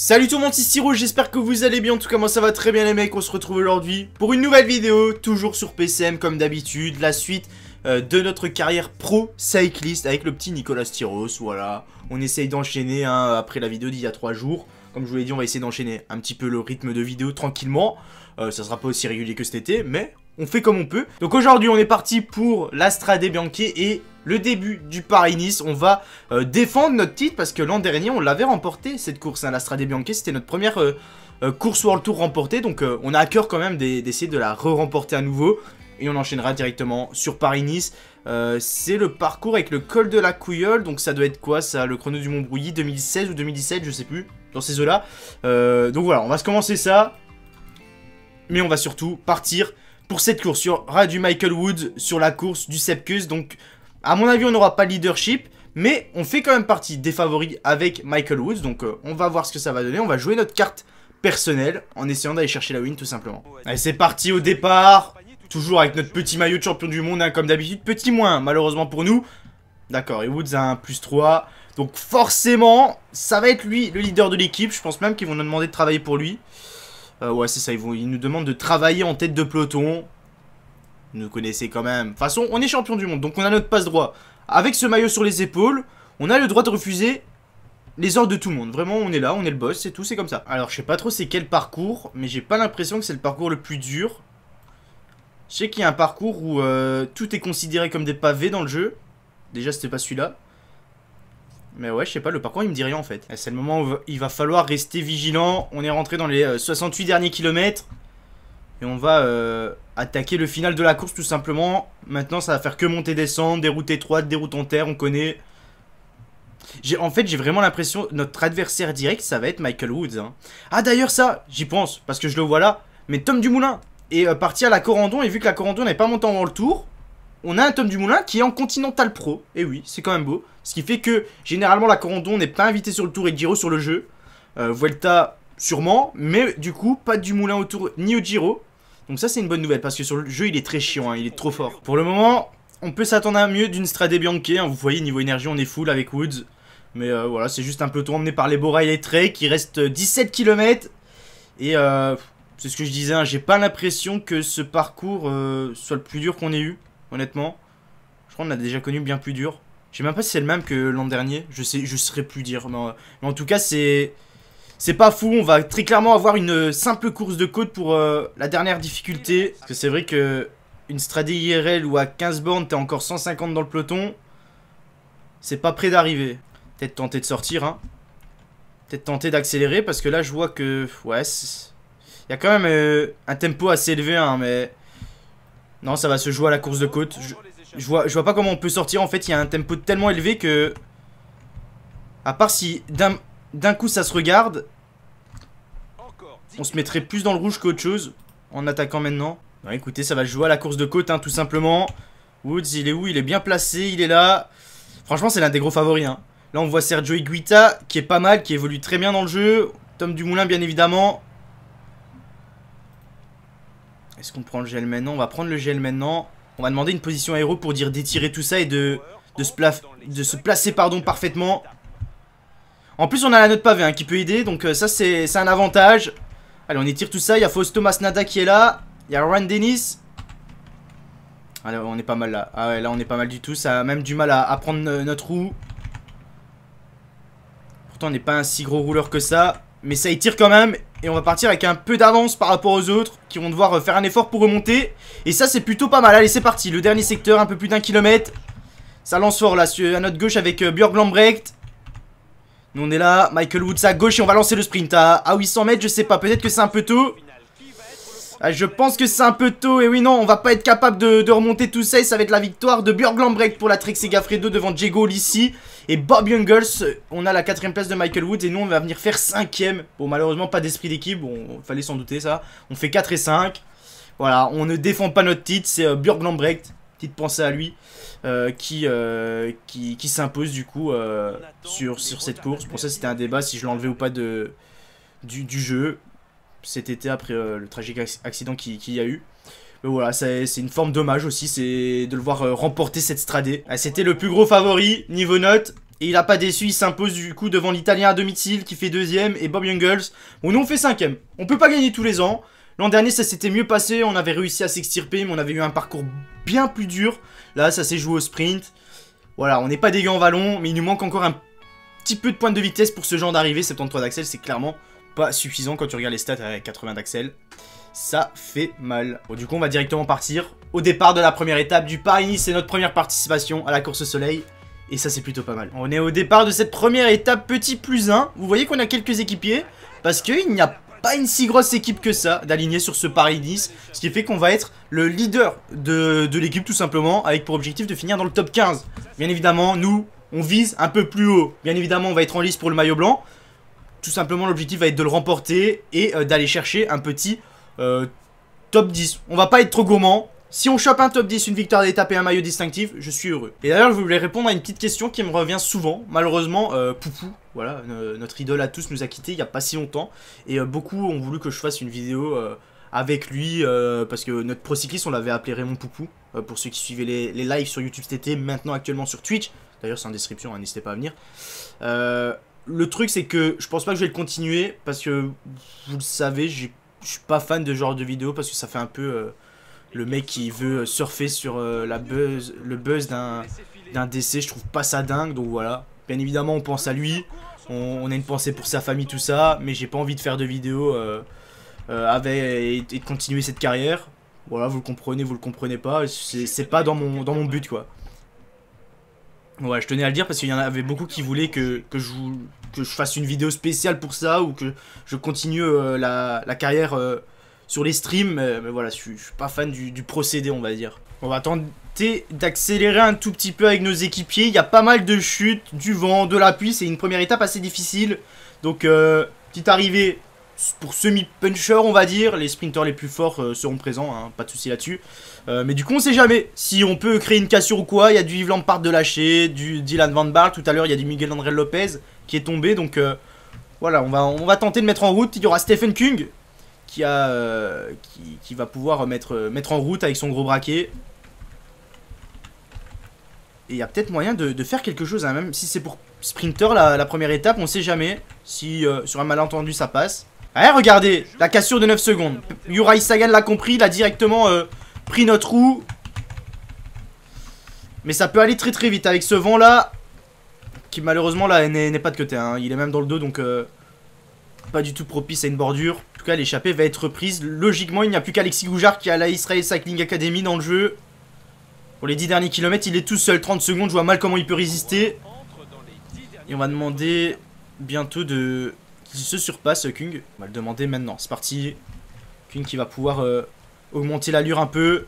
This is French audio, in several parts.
Salut tout le monde, c'est j'espère que vous allez bien, en tout cas moi ça va très bien les mecs, on se retrouve aujourd'hui pour une nouvelle vidéo, toujours sur PCM comme d'habitude, la suite euh, de notre carrière pro cycliste avec le petit Nicolas Styros, voilà, on essaye d'enchaîner hein, après la vidéo d'il y a 3 jours, comme je vous l'ai dit on va essayer d'enchaîner un petit peu le rythme de vidéo tranquillement, euh, ça sera pas aussi régulier que cet été, mais on fait comme on peut. Donc aujourd'hui on est parti pour l'Astrade Bianchi et le début du Paris-Nice. On va euh, défendre notre titre parce que l'an dernier, on l'avait remporté cette course. à hein. la Strade Bianche, c'était notre première euh, euh, course World Tour remportée. Donc on a à cœur quand même d'essayer de la re-remporter à nouveau. Et on enchaînera directement sur Paris-Nice. c'est le parcours avec le col de la Couilleule. Donc ça doit être quoi ça Le chrono du mont 2016 ou 2017, je sais plus. Dans ces eaux-là. donc voilà, on va se commencer ça. Mais on va surtout partir pour cette course. sur Radu Michael Woods sur la course du Sepkus. Donc à mon avis, on n'aura pas de leadership, mais on fait quand même partie des favoris avec Michael Woods. Donc euh, on va voir ce que ça va donner. On va jouer notre carte personnelle en essayant d'aller chercher la win tout simplement. Allez, c'est parti au départ. Toujours avec notre petit maillot de champion du monde, hein, comme d'habitude. Petit moins, malheureusement pour nous. D'accord, et Woods a un plus 3. Donc forcément, ça va être lui le leader de l'équipe. Je pense même qu'ils vont nous demander de travailler pour lui. Euh, ouais, c'est ça, ils, vont, ils nous demandent de travailler en tête de peloton nous connaissez quand même. De toute façon, on est champion du monde, donc on a notre passe droit. Avec ce maillot sur les épaules, on a le droit de refuser les ordres de tout le monde. Vraiment, on est là, on est le boss, c'est tout, c'est comme ça. Alors, je sais pas trop c'est quel parcours, mais j'ai pas l'impression que c'est le parcours le plus dur. Je sais qu'il y a un parcours où euh, tout est considéré comme des pavés dans le jeu. Déjà, c'était pas celui-là. Mais ouais, je sais pas, le parcours, il me dit rien, en fait. C'est le moment où il va falloir rester vigilant. On est rentré dans les 68 euh, derniers kilomètres. Et on va... Euh, attaquer le final de la course tout simplement. Maintenant, ça va faire que monter, descendre, des routes étroites, des routes en terre, on connaît. En fait, j'ai vraiment l'impression notre adversaire direct, ça va être Michael Woods. Hein. Ah d'ailleurs ça, j'y pense, parce que je le vois là, mais Tom Dumoulin est euh, parti à la Corandon, et vu que la Corandon n'est pas montée en le tour, on a un Tom Dumoulin qui est en Continental Pro. Et oui, c'est quand même beau. Ce qui fait que, généralement, la Corandon n'est pas invitée sur le tour et Giro sur le jeu. Euh, Vuelta, sûrement, mais du coup, pas de Dumoulin au tour ni au Giro. Donc ça c'est une bonne nouvelle parce que sur le jeu il est très chiant, hein, il est trop fort. Pour le moment, on peut s'attendre à mieux d'une strade Bianche, hein, vous voyez niveau énergie on est full avec Woods. Mais euh, voilà, c'est juste un peu tout emmené par les Bora et Trey qui reste 17 euh, km. Et euh, c'est ce que je disais, hein, j'ai pas l'impression que ce parcours soit le plus dur qu'on ait eu, honnêtement. Je crois qu'on a déjà connu bien plus dur. Je sais même pas si c'est le même que l'an dernier, je sais, je serais plus dire. mais en tout cas, c'est c'est pas fou, on va très clairement avoir une simple course de côte pour euh, la dernière difficulté. Parce que c'est vrai que une stratégie IRL où à 15 bornes t'es encore 150 dans le peloton, c'est pas près d'arriver. Peut-être tenter de sortir, hein. Peut-être tenter d'accélérer parce que là je vois que... Ouais, il y a quand même euh, un tempo assez élevé, hein, mais... Non, ça va se jouer à la course de côte. Je, vois, je vois pas comment on peut sortir. En fait, il y a un tempo tellement élevé que... À part si d'un coup ça se regarde. On se mettrait plus dans le rouge qu'autre chose en attaquant maintenant. Non, écoutez, ça va jouer à la course de côte, hein, tout simplement. Woods, il est où Il est bien placé, il est là. Franchement, c'est l'un des gros favoris. Hein. Là, on voit Sergio Iguita, qui est pas mal, qui évolue très bien dans le jeu. Tom Dumoulin, bien évidemment. Est-ce qu'on prend le gel maintenant On va prendre le gel maintenant. On va demander une position aéro pour dire d'étirer tout ça et de, se, de se placer pardon, parfaitement. En plus, on a la note pavée hein, qui peut aider, donc euh, ça, c'est un avantage. Allez, on étire tout ça. Il y a Faust Thomas Nada qui est là. Il y a Ryan Dennis. Allez, ah, on est pas mal là. Ah ouais, là, on est pas mal du tout. Ça a même du mal à, prendre notre roue. Pourtant, on n'est pas un si gros rouleur que ça. Mais ça étire quand même. Et on va partir avec un peu d'avance par rapport aux autres qui vont devoir euh, faire un effort pour remonter. Et ça, c'est plutôt pas mal. Allez, c'est parti. Le dernier secteur, un peu plus d'un kilomètre. Ça lance fort là, à notre gauche avec euh, Björk Lambrecht. Nous on est là, Michael Woods à gauche et on va lancer le sprint à, 800 mètres, je sais pas, peut-être que c'est un peu tôt ah, Je pense que c'est un peu tôt et oui non, on va pas être capable de, remonter tout ça et ça va être la victoire de Björk Lambrecht pour la Trek Gaffredo devant Diego Lissi et Bob Jungles. On a la quatrième place de Michael Woods et nous on va venir faire cinquième. Bon malheureusement pas d'esprit d'équipe, bon fallait s'en douter ça, on fait 4 et 5. Voilà, on ne défend pas notre titre, c'est euh, Lambrecht Petite pensée à lui euh, euh, qui, qui, s'impose du coup euh, sur, sur cette course. Pour ça, c'était un débat si je l'enlevais ou pas de, du, du jeu cet été après le tragique accident qu'il qui y a eu. Mais voilà, c'est une forme d'hommage aussi, c'est de le voir remporter cette stradée. Ah, c'était le plus gros favori niveau note. Et il n'a pas déçu, il s'impose du coup devant l'Italien à domicile qui fait deuxième et Bob Youngles. Bon, nous on fait cinquième. On peut pas gagner tous les ans. L'an dernier, ça s'était mieux passé, on avait réussi à s'extirper, mais on avait eu un parcours bien plus dur. Là, ça s'est joué au sprint. Voilà, on n'est pas dégueu en vallon, mais il nous manque encore un petit peu de points de vitesse pour ce genre d'arrivée. 73 d'Axel, c'est clairement pas suffisant quand tu regardes les stats avec 80 d'Axel. Ça fait mal. Bon, du coup, on va directement partir au départ de la première étape du paris C'est notre première participation à la course au soleil. Et ça, c'est plutôt pas mal. On est au départ de cette première étape petit plus 1. Vous voyez qu'on a quelques équipiers parce qu'il n'y a pas une si grosse équipe que ça d'aligner sur ce Paris 10, ce qui fait qu'on va être le leader de, l'équipe tout simplement, avec pour objectif de finir dans le top 15. Bien évidemment, nous, on vise un peu plus haut. Bien évidemment, on va être en lice pour le maillot blanc. Tout simplement, l'objectif va être de le remporter et euh, d'aller chercher un petit euh, top 10. On va pas être trop gourmand. Si on chope un top 10, une victoire d'étape et un maillot distinctif, je suis heureux. Et d'ailleurs, je voulais répondre à une petite question qui me revient souvent, malheureusement, euh, Poupou, voilà, notre idole à tous nous a quittés il n'y a pas si longtemps. Et euh, beaucoup ont voulu que je fasse une vidéo euh, avec lui, euh, parce que notre procycliste on l'avait appelé Raymond Poupou, pour ceux qui suivaient les, lives sur YouTube cet maintenant actuellement sur Twitch. D'ailleurs, c'est en description, hein, n'hésitez pas à venir. le truc, c'est que je pense pas que je vais le continuer, parce que vous le savez, je suis pas fan de ce genre de vidéo, parce que ça fait un peu le mec qui veut surfer sur la le buzz d'un décès. Je trouve pas ça dingue, donc voilà. Bien évidemment, on pense à lui on, a une pensée pour sa famille, tout ça, mais j'ai pas envie de faire de vidéo euh, euh, et, de continuer cette carrière. Voilà, vous le comprenez, vous le comprenez pas, c'est pas dans mon, dans mon but, quoi. Ouais, je tenais à le dire parce qu'il y en avait beaucoup qui voulaient que, je, que je fasse une vidéo spéciale pour ça ou que je continue euh, la, carrière sur les streams, mais, voilà, je, je, suis pas fan du, du procédé, on va dire. On va attendre d'accélérer un tout petit peu avec nos équipiers. Il y a pas mal de chutes, du vent, de la pluie. C'est une première étape assez difficile. Donc, euh, petite arrivée pour semi-puncher, on va dire. Les sprinters les plus forts euh, seront présents, hein, pas de souci là-dessus. Euh, mais du coup, on sait jamais si on peut créer une cassure ou quoi. Il y a du Yves Lampard de lâcher, du Dylan Van Barr. Tout à l'heure, il y a du Miguel André Lopez qui est tombé. Donc voilà, on va, on va tenter de mettre en route. Il y aura Stephen King qui, a, qui, va pouvoir mettre en route avec son gros braquet. Et il y a peut-être moyen de, faire quelque chose, hein, même si c'est pour Sprinter, la, première étape, on sait jamais. Si euh, sur un malentendu, ça passe. Ah, regardez, la cassure de 9 secondes. Yurai Sagan l'a compris, il a directement euh, pris notre roue. Mais ça peut aller très très vite avec ce vent là. Qui malheureusement là n'est pas de côté. Hein. Il est même dans le dos donc euh, pas du tout propice à une bordure. En tout cas l'échappée va être reprise. Logiquement il n'y a plus qu'Alexis Goujard qui a la Israel Cycling Academy dans le jeu. Pour les 10 derniers kilomètres, il est tout seul. 30 secondes, je vois mal comment il peut résister. Et on va demander bientôt de qu'il se surpasse, euh, Kung. On va le demander maintenant. C'est parti. Kung qui va pouvoir euh, augmenter l'allure un peu.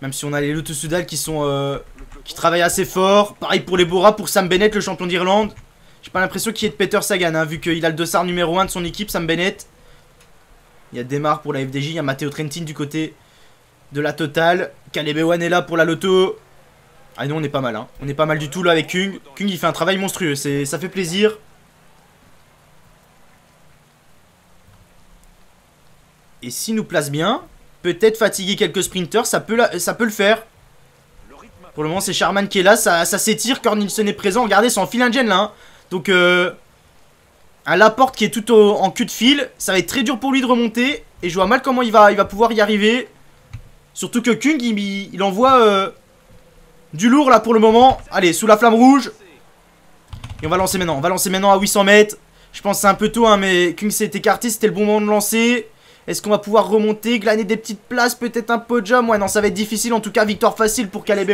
Même si on a les Lotus qui sont euh, qui travaillent assez fort. Pareil pour les Bora, pour Sam Bennett, le champion d'Irlande. J'ai pas l'impression qu'il y ait de Peter Sagan, hein, vu qu'il a le dossard numéro 1 de son équipe, Sam Bennett. Il y a Demar pour la FDJ, il y a Matteo Trentin du côté de la Total. Kalebewan est là pour la loto. Ah non, on est pas mal, hein. On est pas mal du tout là avec Kung. Kung, il fait un travail monstrueux. Ça fait plaisir. Et s'il nous place bien, peut-être fatiguer quelques sprinters, ça peut, ça peut le faire. Pour le moment, c'est Charman qui est là. Ça, s'étire. Cornilson est présent. Regardez, c'est en fil là. Hein. Donc, euh, la porte qui est tout en cul de fil. Ça va être très dur pour lui de remonter. Et je vois mal comment il va, il va pouvoir y arriver. Surtout que Kung, il, envoie euh, du lourd là pour le moment. Allez, sous la flamme rouge. Et on va lancer maintenant. On va lancer maintenant à 800 mètres. Je pense que c'est un peu tôt, hein, mais Kung s'est écarté. C'était le bon moment de lancer. Est-ce qu'on va pouvoir remonter, glaner des petites places, peut-être un podium Ouais, non, ça va être difficile. En tout cas, victoire facile pour Caleb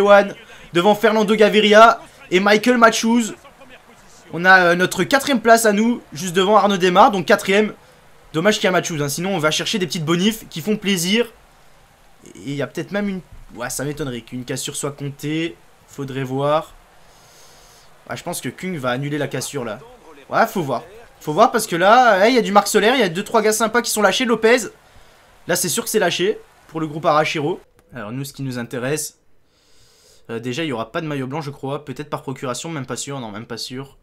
devant Fernando Gaviria et Michael Machuz. On a euh, notre quatrième place à nous, juste devant Arnaud Demar, donc quatrième. Dommage qu'il y a Machuz. Hein. sinon on va chercher des petites bonifs qui font plaisir. Et il y a peut-être même une... Ouais, ça m'étonnerait qu'une cassure soit comptée. Faudrait voir. je pense que Kung va annuler la cassure, là. Ouais, faut voir. Faut voir parce que là, il y a du Marc Solaire, il y a 2 trois gars sympas qui sont lâchés. Lopez, là, c'est sûr que c'est lâché pour le groupe Arashiro. Alors, nous, ce qui nous intéresse, euh, déjà, il n'y aura pas de maillot blanc, je crois. Peut-être par procuration, même pas sûr. Non, même pas sûr.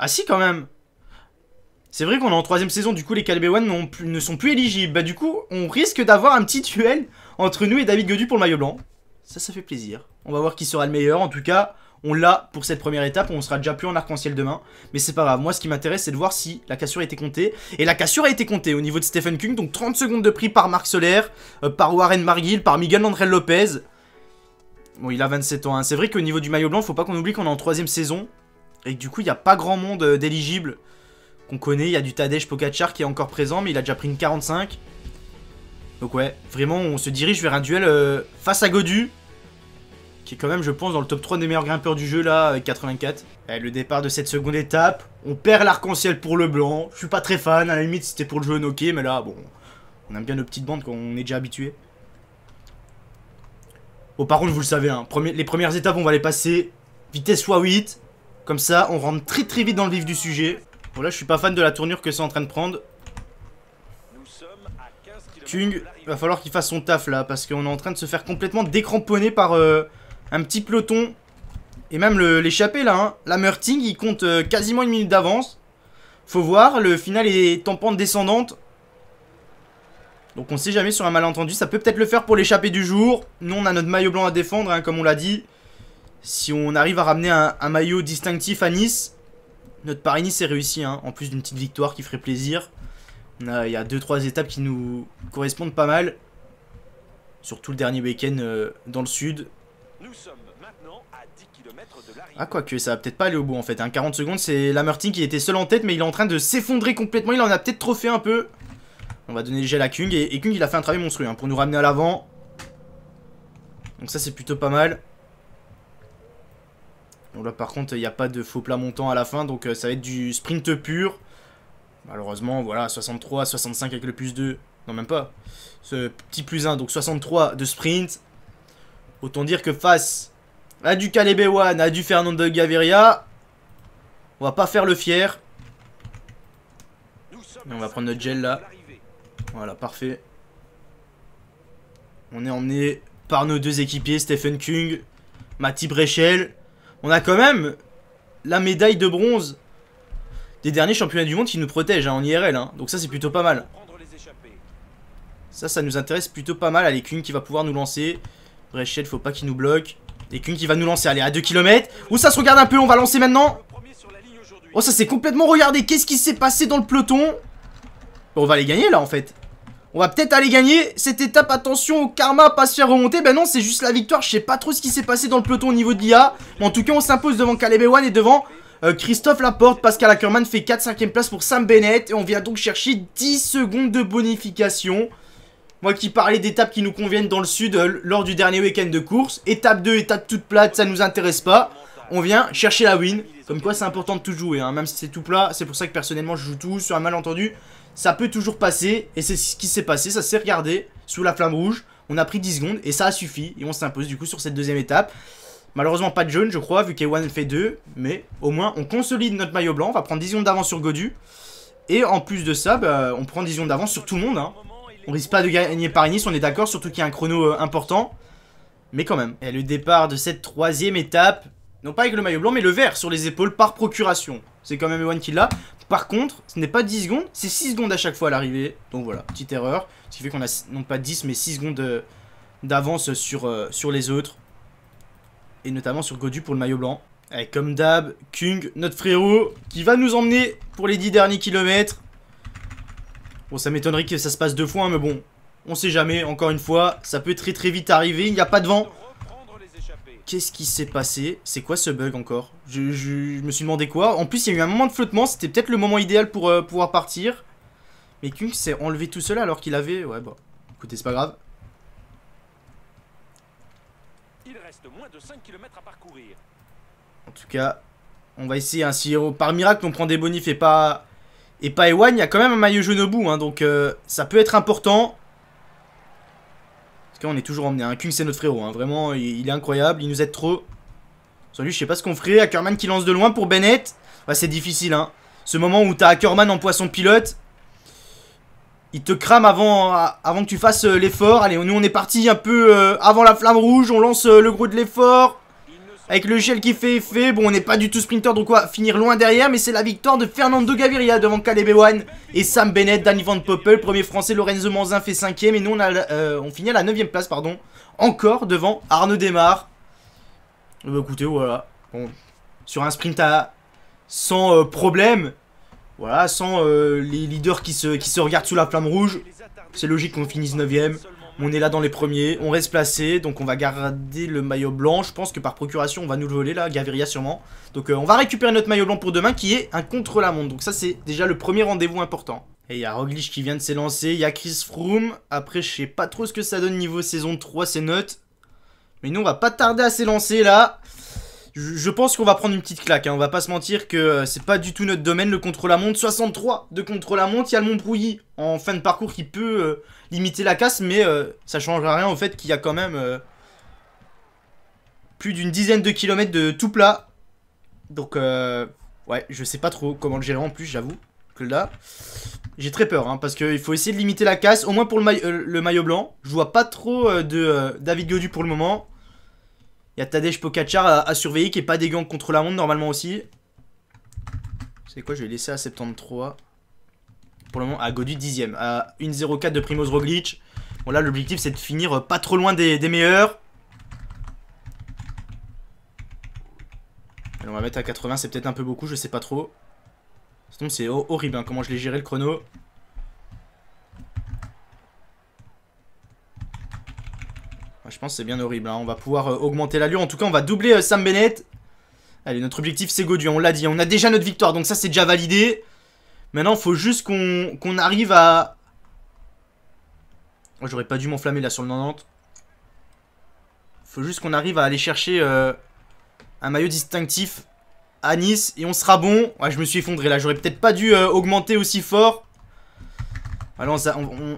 Ah si, quand même c'est vrai qu'on est en troisième saison, du coup les One ne sont plus éligibles. Bah du coup, on risque d'avoir un petit duel entre nous et David Godu pour le maillot blanc. Ça, ça fait plaisir. On va voir qui sera le meilleur. En tout cas, on l'a pour cette première étape. On sera déjà plus en arc-en-ciel demain. Mais c'est pas grave. Moi, ce qui m'intéresse, c'est de voir si la cassure a été comptée. Et la cassure a été comptée au niveau de Stephen King. Donc 30 secondes de prix par Marc Solaire, euh, par Warren Margill, par Miguel André Lopez. Bon, il a 27 ans. Hein. C'est vrai qu'au niveau du maillot blanc, faut pas qu'on oublie qu'on est en troisième saison. Et que du coup, il n'y a pas grand monde euh, d'éligibles qu'on connaît. Il y a du Tadej Pokachar qui est encore présent, mais il a déjà pris une 45. Donc ouais, vraiment, on se dirige vers un duel euh, face à Godu, qui est quand même, je pense, dans le top 3 des meilleurs grimpeurs du jeu, là, avec 84. le départ de cette seconde étape, on perd l'arc-en-ciel pour le blanc. Je suis pas très fan, à la limite, c'était pour le jeu Nokia, mais là, bon, on aime bien nos petites bandes quand on est déjà habitué. Bon, par contre, vous le savez, hein, les premières étapes, on va les passer vitesse x8. Comme ça, on rentre très très vite dans le vif du sujet. Bon là je suis pas fan de la tournure que c'est en train de prendre. Kung, va falloir qu'il fasse son taf là parce qu'on est en train de se faire complètement décramponner par euh, un petit peloton. Et même l'échappée là, hein. la Meurting il compte euh, quasiment une minute d'avance. Faut voir, le final est en pente descendante. Donc on sait jamais sur un malentendu, ça peut peut-être le faire pour l'échappée du jour. Nous on a notre maillot blanc à défendre hein, comme on l'a dit. Si on arrive à ramener un maillot distinctif à Nice, notre Paris-Nice est réussi, hein, en plus d'une petite victoire qui ferait plaisir. Il y a 2-3 étapes qui nous correspondent pas mal, surtout le dernier week-end euh, dans le sud. Nous sommes maintenant à 10 km ah quoique, ça va peut-être pas aller au bout en fait. Hein. 40 secondes, c'est Lamartine qui était seul en tête, mais il est en train de s'effondrer complètement, il en a peut-être trop fait un peu. On va donner le gel à Kung, et, Kung il a fait un travail monstrueux hein, pour nous ramener à l'avant. Donc ça c'est plutôt pas mal là par contre il n'y a pas de faux plat montant à la fin donc euh, ça va être du sprint pur. Malheureusement voilà 63, 65 avec le plus 2, non même pas, ce petit plus 1 donc 63 de sprint. Autant dire que face à du Caleb One, à du Fernando Gaviria, on va pas faire le fier. on va prendre notre gel là. Voilà parfait. On est emmené par nos deux équipiers, Stephen King, Mati Brechel on a quand même la médaille de bronze des derniers championnats du monde qui nous protège hein, en IRL. Hein. Donc ça, c'est plutôt pas mal. Ça, ça nous intéresse plutôt pas mal. Allez, Kuhn qui va pouvoir nous lancer. Brechel, faut pas qu'il nous bloque. Et qui va nous lancer. Allez, à 2 km. Où ça se regarde un peu, on va lancer maintenant. Oh, ça s'est complètement regardé. Qu'est-ce qui s'est passé dans le peloton On va les gagner, là, en fait. On va peut-être aller gagner cette étape, attention au karma, pas se faire remonter. Ben non, c'est juste la victoire, je sais pas trop ce qui s'est passé dans le peloton au niveau de l'IA. Mais en tout cas, on s'impose devant Caleb Ewan et devant euh, Christophe Laporte. Pascal Ackerman fait 4 5 ème place pour Sam Bennett. Et on vient donc chercher 10 secondes de bonification. Moi qui parlais d'étapes qui nous conviennent dans le sud euh, lors du dernier week-end de course. Étape 2, étape toute plate, ça nous intéresse pas. On vient chercher la win. Comme quoi c'est important de tout jouer, hein. même si c'est tout plat. C'est pour ça que personnellement je joue tout sur un malentendu ça peut toujours passer. Et c'est ce qui s'est passé, ça s'est regardé sous la flamme rouge. On a pris 10 secondes et ça a suffi. Et on s'impose du coup sur cette deuxième étape. Malheureusement pas de jaune je crois vu qu'Ewan fait 2. Mais au moins on consolide notre maillot blanc. On va prendre 10 secondes d'avance sur Godu. Et en plus de ça, bah, on prend 10 secondes d'avance sur tout le monde. Hein. On risque pas de gagner par Nice, on est d'accord, surtout qu'il y a un chrono euh, important. Mais quand même. Et le départ de cette troisième étape, non pas avec le maillot blanc, mais le vert sur les épaules par procuration. C'est quand même Ewan qui l'a. Par contre, ce n'est pas 10 secondes, c'est 6 secondes à chaque fois à l'arrivée. Donc voilà, petite erreur. Ce qui fait qu'on a non pas 10 mais 6 secondes euh, d'avance sur, euh, sur les autres. Et notamment sur Godu pour le maillot blanc. Et comme d'hab, Kung, notre frérot, qui va nous emmener pour les 10 derniers kilomètres. Bon, ça m'étonnerait que ça se passe deux fois, hein, mais bon, on sait jamais. Encore une fois, ça peut très très vite arriver. Il n'y a pas de vent qu'est-ce qui s'est passé C'est quoi ce bug encore je, me suis demandé quoi. En plus, il y a eu un moment de flottement, c'était peut-être le moment idéal pour euh, pouvoir partir. Mais Kung s'est enlevé tout seul alors qu'il avait... Ouais, bon. Écoutez, c'est pas grave. Il reste moins de 5 km à parcourir. En tout cas, on va essayer. un hein. Si oh, par miracle, on prend des bonifs et pas... Et pas Ewan, il y a quand même un maillot jaune au bout, hein. donc euh, ça peut être important tout on est toujours emmené. un hein. King, c'est notre frérot. Hein. Vraiment, il, est incroyable. Il nous aide trop. Salut, je sais pas ce qu'on ferait. Ackerman qui lance de loin pour Bennett. Bah, c'est difficile. Hein. Ce moment où t'as Ackerman en poisson pilote. Il te crame avant, euh, avant que tu fasses euh, l'effort. Allez, nous, on est parti un peu euh, avant la flamme rouge. On lance le gros de l'effort. Avec le gel qui fait effet, bon on n'est pas du tout sprinter donc on va finir loin derrière mais c'est la victoire de Fernando Gaviria devant Caleb Ewan et Sam Bennett, Danny Van Poppel, premier français, Lorenzo Manzin fait cinquième et nous on, a, euh, on finit à la neuvième place pardon, encore devant Arnaud Desmar. Euh, bah écoutez voilà, sur un sprint à sans euh, problème, voilà, sans les leaders qui se, qui se regardent sous la flamme rouge, c'est logique qu'on finisse neuvième. On est là dans les premiers, on reste placé, donc on va garder le maillot blanc. Je pense que par procuration, on va nous le voler là, Gaviria sûrement. Donc euh, on va récupérer notre maillot blanc pour demain qui est un contre-la-montre. Donc ça, c'est déjà le premier rendez-vous important. Et il y a Roglic qui vient de s'élancer, il y a Chris Froome. Après, je sais pas trop ce que ça donne niveau saison 3, c'est notes. Mais nous, on va pas tarder à s'élancer là je pense qu'on va prendre une petite claque, hein. on va pas se mentir que euh, c'est pas du tout notre domaine le contrôle à monte 63 de contrôle à monte, il y a le Montbrouilly en fin de parcours qui peut euh, limiter la casse, mais euh, ça changera rien au fait qu'il y a quand même plus d'une dizaine de kilomètres de tout plat. Donc, ouais, je sais pas trop comment le gérer en plus, j'avoue. Que là, j'ai très peur, hein, parce qu'il faut essayer de limiter la casse, au moins pour le, le maillot blanc. Je vois pas trop de David Godu pour le moment. Il y a Tadej Pogacar à, surveiller qui est pas gants contre la montre normalement aussi. C'est quoi Je vais laisser à 73. Pour le moment, à Godu 10ème. À 1.04 de Primoz Roglic. Bon là, l'objectif c'est de finir euh, pas trop loin des, meilleurs. on va mettre à 80, c'est peut-être un peu beaucoup, je sais pas trop. c'est horrible hein, comment je l'ai géré le chrono. je pense que c'est bien horrible. Hein. On va pouvoir euh, augmenter l'allure. En tout cas, on va doubler euh, Sam Bennett. Allez, notre objectif, c'est Godu. On l'a dit. On a déjà notre victoire. Donc ça, c'est déjà validé. Maintenant, faut juste qu'on arrive à... Oh, J'aurais pas dû m'enflammer là sur le 90. Faut juste qu'on arrive à aller chercher euh, un maillot distinctif à Nice. Et on sera bon. Ouais, je me suis effondré là. J'aurais peut-être pas dû augmenter aussi fort. Alors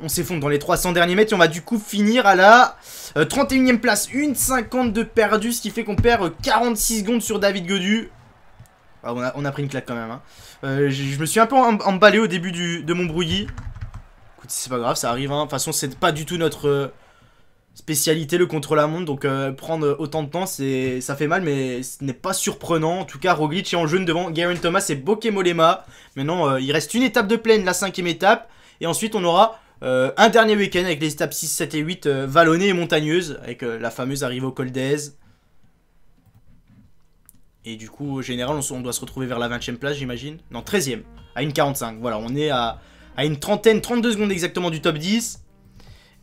on, s'effondre dans les 300 derniers mètres et on va du coup finir à la 31ème euh, place. 1,50 de perdu, ce qui fait qu'on perd 46 euh, secondes sur David Godu. Ah, on, a, pris une claque quand même. Hein. Euh, je me suis un peu emballé au début de mon brouillis. c'est pas grave, ça arrive. Hein. De toute façon, c'est pas du tout notre spécialité, le contre-la-montre. Donc prendre autant de temps, ça fait mal, mais ce n'est pas surprenant. En tout cas, Roglic est en jaune devant Garen Thomas et Bokemolema. Maintenant, il reste une étape de plaine, la cinquième étape. Et ensuite, on aura euh, un dernier week-end avec les étapes 6, 7 et 8 euh, vallonnées et montagneuses, avec euh, la fameuse arrivée au Col d'Aise. Et du coup, au général, on, doit se retrouver vers la 20ème place, j'imagine. Non, 13ème, à une 45. Voilà, on est à, une trentaine, 32 secondes exactement du top 10.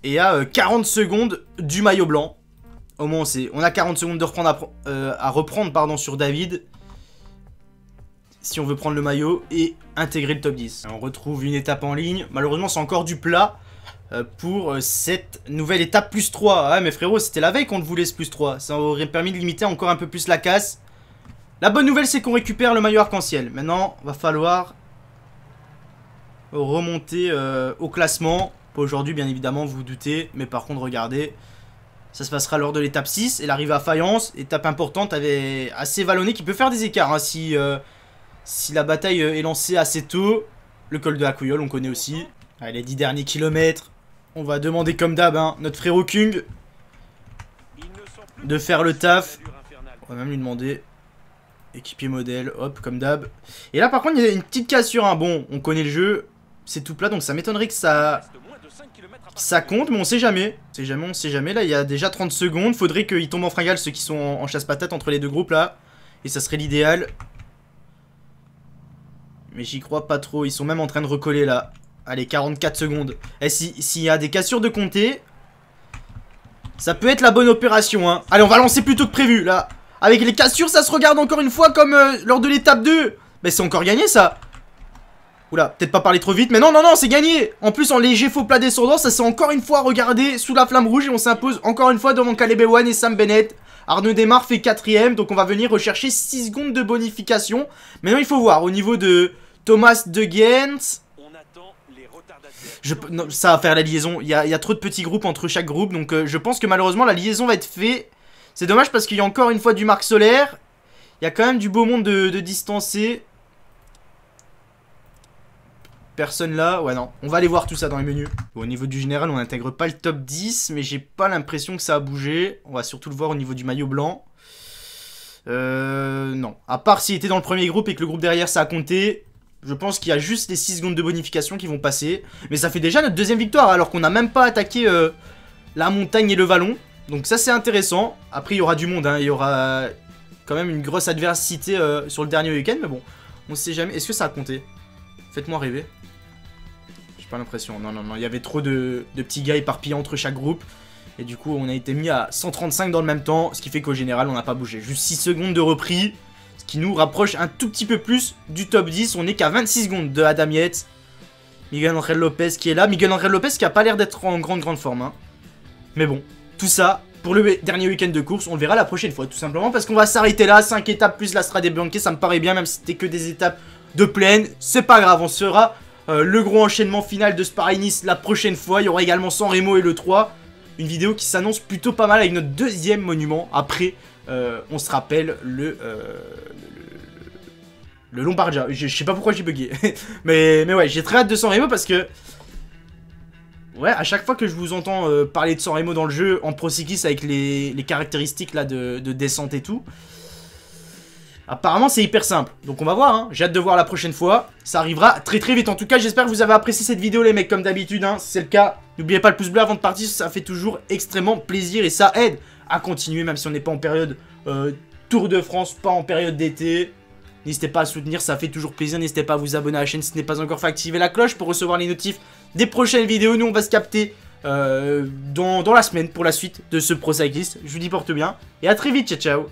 Et à 40 secondes du maillot blanc. Au moins, on, sait, on a 40 secondes de reprendre à, reprendre pardon, sur David si on veut prendre le maillot et intégrer le top 10. On retrouve une étape en ligne. Malheureusement, c'est encore du plat euh, pour euh, cette nouvelle étape plus 3. Ah ouais, mais frérot, c'était la veille qu'on voulait ce plus 3. Ça aurait permis de limiter encore un peu plus la casse. La bonne nouvelle, c'est qu'on récupère le maillot arc-en-ciel. Maintenant, va falloir remonter euh, au classement. Pas aujourd'hui, bien évidemment, vous vous doutez. Mais par contre, regardez, ça se passera lors de l'étape 6. Et l'arrivée à faïence étape importante, avait assez vallonnée qui peut faire des écarts. Hein, si... Si la bataille euh, est lancée assez tôt, le col de Hakuyol on connaît aussi. Allez, les 10 derniers kilomètres. On va demander comme d'hab, hein, notre frérot Kung de faire le taf. On va même lui demander équipier modèle, hop, comme d'hab. Et là, par contre, il y a une petite cassure. un Bon, on connaît le jeu. C'est tout plat, donc ça m'étonnerait que ça... Ça compte, mais on sait jamais. On sait jamais, on sait jamais. Là, il y a déjà 30 secondes. Faudrait qu'ils tombent en fringale, ceux qui sont en chasse-patate entre les deux groupes, là. Et ça serait l'idéal. Mais j'y crois pas trop. Ils sont même en train de recoller là. Allez, 44 secondes. Et eh, s'il y a des cassures de comté, ça peut être la bonne opération. Hein. Allez, on va lancer plutôt que prévu là. Avec les cassures, ça se regarde encore une fois comme euh, lors de l'étape 2. Mais c'est encore gagné ça. Oula, peut-être pas parler trop vite, mais non, non, non, c'est gagné En plus, en léger faux plat descendant, ça s'est encore une fois regardé sous la flamme rouge et on s'impose encore une fois devant Caleb One et Sam Bennett. Arnaud Démarre fait quatrième, donc on va venir rechercher 6 secondes de bonification. Maintenant, il faut voir, au niveau de, Thomas De Gens. Je, ça va faire la liaison. Il y, a, trop de petits groupes entre chaque groupe. Donc euh, je pense que malheureusement la liaison va être faite. C'est dommage parce qu'il y a encore une fois du Marc Solaire. Il y a quand même du beau monde de, distancer. Personne là. Ouais non. On va aller voir tout ça dans les menus. au niveau du général on n'intègre pas le top 10. Mais j'ai pas l'impression que ça a bougé. On va surtout le voir au niveau du maillot blanc. Euh, non. À part s'il était dans le premier groupe et que le groupe derrière ça a compté, je pense qu'il y a juste les 6 secondes de bonification qui vont passer. Mais ça fait déjà notre deuxième victoire alors qu'on n'a même pas attaqué euh, la montagne et le vallon. Donc ça c'est intéressant. Après il y aura du monde, hein. il y aura quand même une grosse adversité euh, sur le dernier week-end. Mais bon, on sait jamais. Est-ce que ça a compté Faites-moi rêver. J'ai pas l'impression. Non, non, non. Il y avait trop de, petits gars éparpillés entre chaque groupe. Et du coup on a été mis à 135 dans le même temps. Ce qui fait qu'au général on n'a pas bougé. Juste 6 secondes de repris qui nous rapproche un tout petit peu plus du top 10. On n'est qu'à 26 secondes de Adam Yates. Miguel Angel Lopez qui est là. Miguel Angel Lopez qui a pas l'air d'être en grande grande forme. Hein. Mais bon, tout ça pour le dernier week-end de course. On le verra la prochaine fois tout simplement parce qu'on va s'arrêter là. 5 étapes plus la des Blanquets, ça me paraît bien même si c'était que des étapes de plaine. C'est pas grave, on sera euh, le gros enchaînement final de Sparinis la prochaine fois. Il y aura également San Remo et le 3. Une vidéo qui s'annonce plutôt pas mal avec notre deuxième monument. Après, euh, on se rappelle le... Euh, le Lombardia. Je, sais pas pourquoi j'ai bugué. mais, mais ouais, j'ai très hâte de San Remo parce que... Ouais, à chaque fois que je vous entends euh, parler de San Remo dans le jeu, en Pro avec les, caractéristiques là de, descente et tout... Apparemment, c'est hyper simple. Donc on va voir, hein. j'ai hâte de voir la prochaine fois. Ça arrivera très très vite. En tout cas, j'espère que vous avez apprécié cette vidéo, les mecs, comme d'habitude. Hein. Si c'est le cas, n'oubliez pas le pouce bleu avant de partir. Ça fait toujours extrêmement plaisir et ça aide à continuer, même si on n'est pas en période... Euh, Tour de France, pas en période d'été. N'hésitez pas à soutenir, ça fait toujours plaisir. N'hésitez pas à vous abonner à la chaîne si ce n'est pas encore fait. Activer la cloche pour recevoir les notifs des prochaines vidéos. Nous, on va se capter euh, dans, dans la semaine pour la suite de ce Pro Cyclist. Je vous dis porte bien et à très vite. Ciao, ciao